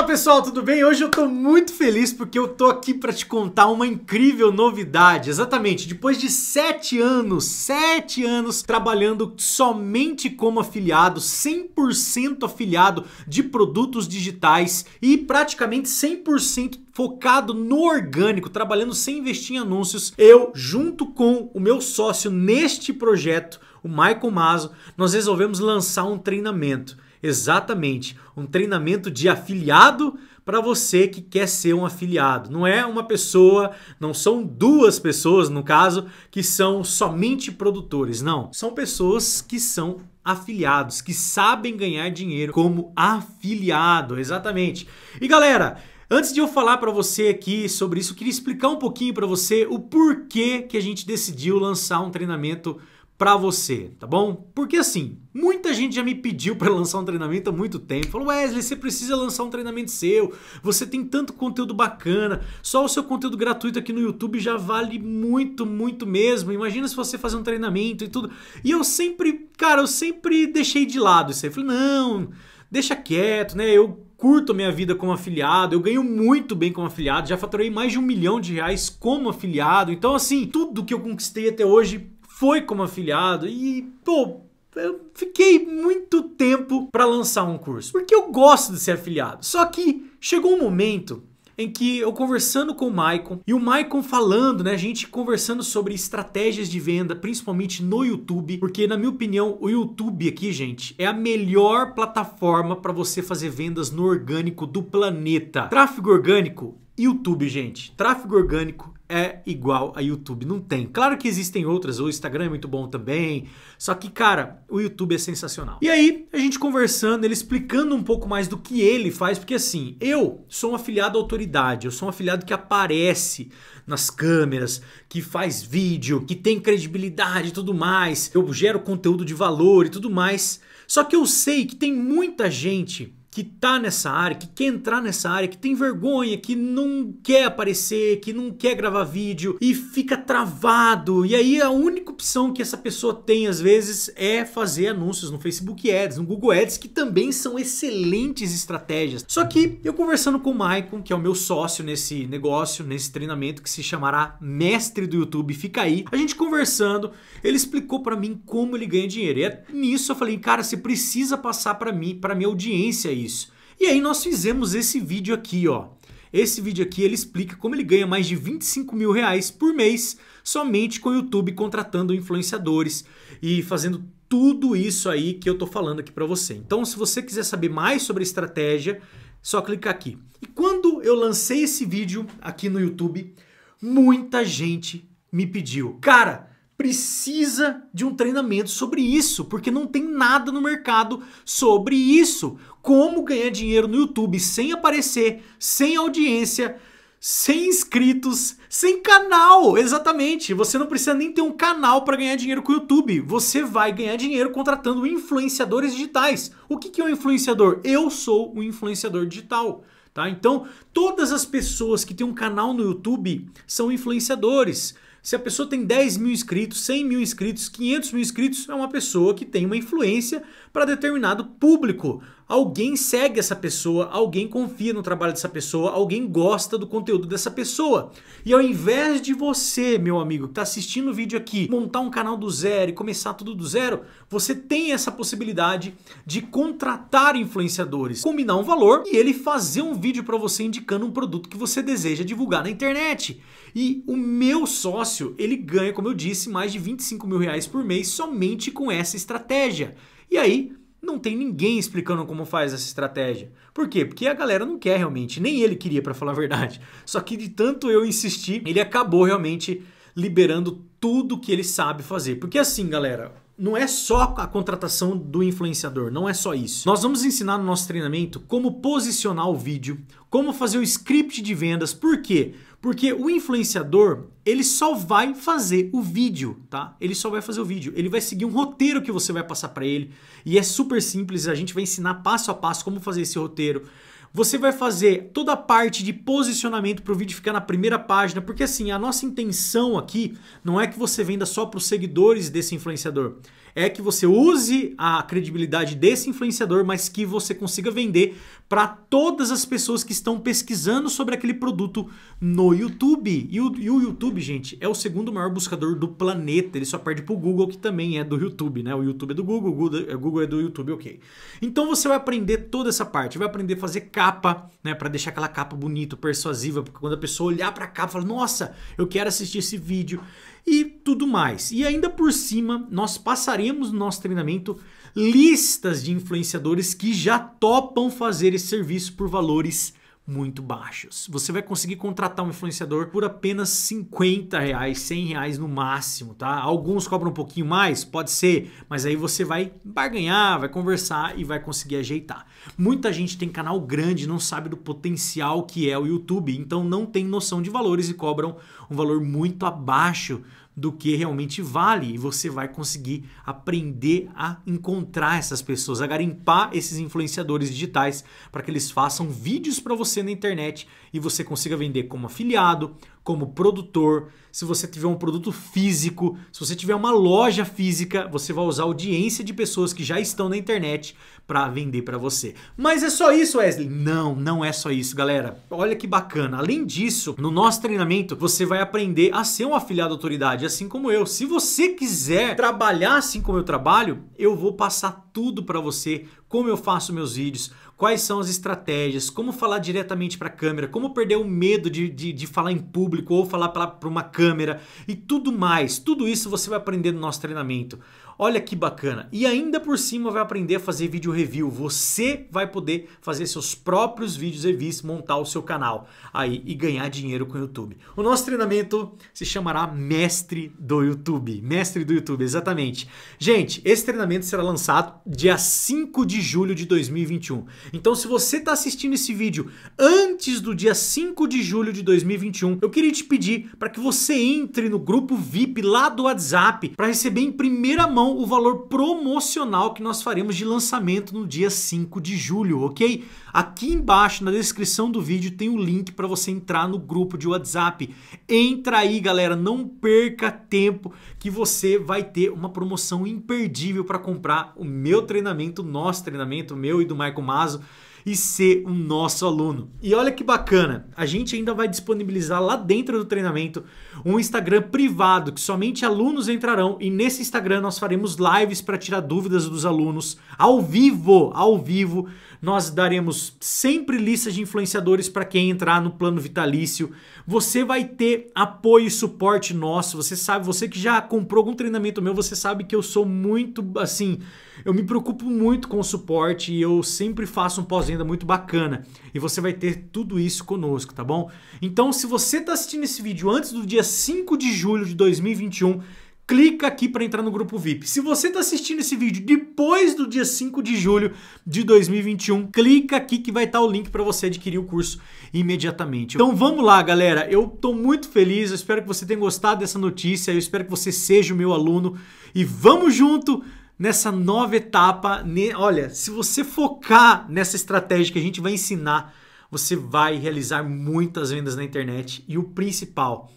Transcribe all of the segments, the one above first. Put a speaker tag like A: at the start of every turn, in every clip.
A: Fala pessoal, tudo bem? Hoje eu tô muito feliz porque eu tô aqui para te contar uma incrível novidade. Exatamente, depois de sete anos, sete anos trabalhando somente como afiliado, 100% afiliado de produtos digitais e praticamente 100% focado no orgânico, trabalhando sem investir em anúncios, eu, junto com o meu sócio neste projeto, o Michael Mazo, nós resolvemos lançar um treinamento. Exatamente, um treinamento de afiliado para você que quer ser um afiliado. Não é uma pessoa, não são duas pessoas, no caso, que são somente produtores, não. São pessoas que são afiliados, que sabem ganhar dinheiro como afiliado, exatamente. E galera, Antes de eu falar para você aqui sobre isso, eu queria explicar um pouquinho para você o porquê que a gente decidiu lançar um treinamento para você, tá bom? Porque assim, muita gente já me pediu para lançar um treinamento há muito tempo. Falou: "Wesley, você precisa lançar um treinamento seu. Você tem tanto conteúdo bacana. Só o seu conteúdo gratuito aqui no YouTube já vale muito, muito mesmo. Imagina se você fazer um treinamento e tudo". E eu sempre, cara, eu sempre deixei de lado isso aí. Falei: "Não, deixa quieto, né? Eu curto a minha vida como afiliado, eu ganho muito bem como afiliado, já faturei mais de um milhão de reais como afiliado. Então, assim, tudo que eu conquistei até hoje foi como afiliado e, pô, eu fiquei muito tempo para lançar um curso, porque eu gosto de ser afiliado. Só que chegou um momento em que eu conversando com o Maicon e o Maicon falando, né, a gente conversando sobre estratégias de venda, principalmente no YouTube, porque na minha opinião, o YouTube aqui, gente, é a melhor plataforma para você fazer vendas no orgânico do planeta. Tráfego orgânico, YouTube, gente. Tráfego orgânico é igual a YouTube, não tem. Claro que existem outras, o Instagram é muito bom também, só que, cara, o YouTube é sensacional. E aí, a gente conversando, ele explicando um pouco mais do que ele faz, porque assim, eu sou um afiliado autoridade, eu sou um afiliado que aparece nas câmeras, que faz vídeo, que tem credibilidade e tudo mais, eu gero conteúdo de valor e tudo mais, só que eu sei que tem muita gente que tá nessa área, que quer entrar nessa área, que tem vergonha, que não quer aparecer, que não quer gravar vídeo e fica travado. E aí a única opção que essa pessoa tem às vezes é fazer anúncios no Facebook Ads, no Google Ads, que também são excelentes estratégias. Só que eu conversando com o Maicon, que é o meu sócio nesse negócio, nesse treinamento que se chamará Mestre do YouTube, fica aí. A gente conversando, ele explicou para mim como ele ganha dinheiro. E é nisso eu falei, cara, você precisa passar para mim, para minha audiência isso. E aí nós fizemos esse vídeo aqui, ó. Esse vídeo aqui ele explica como ele ganha mais de 25 mil reais por mês somente com o YouTube contratando influenciadores e fazendo tudo isso aí que eu tô falando aqui para você. Então, se você quiser saber mais sobre a estratégia, só clicar aqui. E quando eu lancei esse vídeo aqui no YouTube, muita gente me pediu, cara, precisa de um treinamento sobre isso, porque não tem nada no mercado sobre isso. Como ganhar dinheiro no YouTube sem aparecer, sem audiência, sem inscritos, sem canal. Exatamente. Você não precisa nem ter um canal para ganhar dinheiro com o YouTube. Você vai ganhar dinheiro contratando influenciadores digitais. O que, que é um influenciador? Eu sou um influenciador digital. Tá? Então, todas as pessoas que têm um canal no YouTube são influenciadores. Se a pessoa tem 10 mil inscritos, 100 mil inscritos, 500 mil inscritos, é uma pessoa que tem uma influência para determinado público. Alguém segue essa pessoa, alguém confia no trabalho dessa pessoa, alguém gosta do conteúdo dessa pessoa. E ao invés de você, meu amigo, que está assistindo o vídeo aqui, montar um canal do zero e começar tudo do zero, você tem essa possibilidade de contratar influenciadores, combinar um valor e ele fazer um vídeo para você indicando um produto que você deseja divulgar na internet. E o meu sócio, ele ganha, como eu disse, mais de 25 mil reais por mês somente com essa estratégia. E aí, não tem ninguém explicando como faz essa estratégia. Por quê? Porque a galera não quer realmente, nem ele queria para falar a verdade. Só que de tanto eu insistir, ele acabou realmente liberando tudo que ele sabe fazer. Porque assim, galera, não é só a contratação do influenciador, não é só isso. Nós vamos ensinar no nosso treinamento como posicionar o vídeo, como fazer o script de vendas. Por quê? Porque o influenciador, ele só vai fazer o vídeo, tá? Ele só vai fazer o vídeo. Ele vai seguir um roteiro que você vai passar para ele. E é super simples, a gente vai ensinar passo a passo como fazer esse roteiro. Você vai fazer toda a parte de posicionamento para o vídeo ficar na primeira página, porque assim, a nossa intenção aqui não é que você venda só para os seguidores desse influenciador, é que você use a credibilidade desse influenciador, mas que você consiga vender para todas as pessoas que estão pesquisando sobre aquele produto no YouTube. E o, e o, YouTube, gente, é o segundo maior buscador do planeta. Ele só perde para o Google, que também é do YouTube, né? O YouTube é do Google, o Google é do é YouTube, ok. Então você vai aprender toda essa parte, vai aprender a fazer capa, né, para deixar aquela capa bonita, persuasiva, porque quando a pessoa olhar para a capa, fala: "Nossa, eu quero assistir esse vídeo" e tudo mais. E ainda por cima, nós passaremos no nosso treinamento listas de influenciadores que já topam fazer esse serviço por valores muito baixos. Você vai conseguir contratar um influenciador por apenas 50 reais, 100 reais no máximo, tá? Alguns cobram um pouquinho mais, pode ser, mas aí você vai barganhar, vai conversar e vai conseguir ajeitar. Muita gente tem canal grande, não sabe do potencial que é o YouTube, então não tem noção de valores e cobram um valor muito abaixo do que realmente vale. E você vai conseguir aprender a encontrar essas pessoas, a garimpar esses influenciadores digitais para que eles façam vídeos para você na internet e você consiga vender como afiliado, como produtor, se você tiver um produto físico, se você tiver uma loja física, você vai usar audiência de pessoas que já estão na internet para vender para você. Mas é só isso, Wesley? Não, não é só isso, galera. Olha que bacana. Além disso, no nosso treinamento, você vai aprender a ser um afiliado autoridade, assim como eu. Se você quiser trabalhar assim como eu trabalho, eu vou passar tudo para você, como eu faço meus vídeos, quais são as estratégias, como falar diretamente para a câmera, como perder o medo de, de, de falar em público ou falar para uma câmera e tudo mais. Tudo isso você vai aprender no nosso treinamento. Olha que bacana. E ainda por cima vai aprender a fazer vídeo review. Você vai poder fazer seus próprios vídeos reviews, montar o seu canal aí e ganhar dinheiro com o YouTube. O nosso treinamento se chamará Mestre do YouTube. Mestre do YouTube, exatamente. Gente, esse treinamento será lançado dia 5 de julho de 2021. Então, se você está assistindo esse vídeo antes do dia 5 de julho de 2021, eu queria te pedir para que você entre no grupo VIP lá do WhatsApp para receber em primeira mão o valor promocional que nós faremos de lançamento no dia 5 de julho, ok? Aqui embaixo na descrição do vídeo tem o um link para você entrar no grupo de WhatsApp. Entra aí, galera, não perca tempo que você vai ter uma promoção imperdível para comprar o meu treinamento, nosso treinamento, meu e do Marco Mazo e ser um nosso aluno. E olha que bacana, a gente ainda vai disponibilizar lá dentro do treinamento um Instagram privado que somente alunos entrarão e nesse Instagram nós faremos lives para tirar dúvidas dos alunos ao vivo, ao vivo. Nós daremos sempre listas de influenciadores para quem entrar no plano vitalício. Você vai ter apoio e suporte nosso. Você sabe, você que já comprou algum treinamento meu, você sabe que eu sou muito assim, eu me preocupo muito com o suporte e eu sempre faço um pós-venda agenda muito bacana. E você vai ter tudo isso conosco, tá bom? Então, se você está assistindo esse vídeo antes do dia 5 de julho de 2021, clica aqui para entrar no grupo VIP. Se você está assistindo esse vídeo depois do dia 5 de julho de 2021, clica aqui que vai estar tá o link para você adquirir o curso imediatamente. Então vamos lá, galera. Eu estou muito feliz, eu espero que você tenha gostado dessa notícia, eu espero que você seja o meu aluno e vamos junto nessa nova etapa. Ne... Olha, se você focar nessa estratégia que a gente vai ensinar, você vai realizar muitas vendas na internet. E o principal,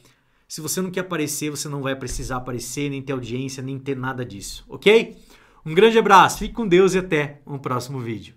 A: se você não quer aparecer, você não vai precisar aparecer, nem ter audiência, nem ter nada disso, ok? Um grande abraço, fique com Deus e até um próximo vídeo.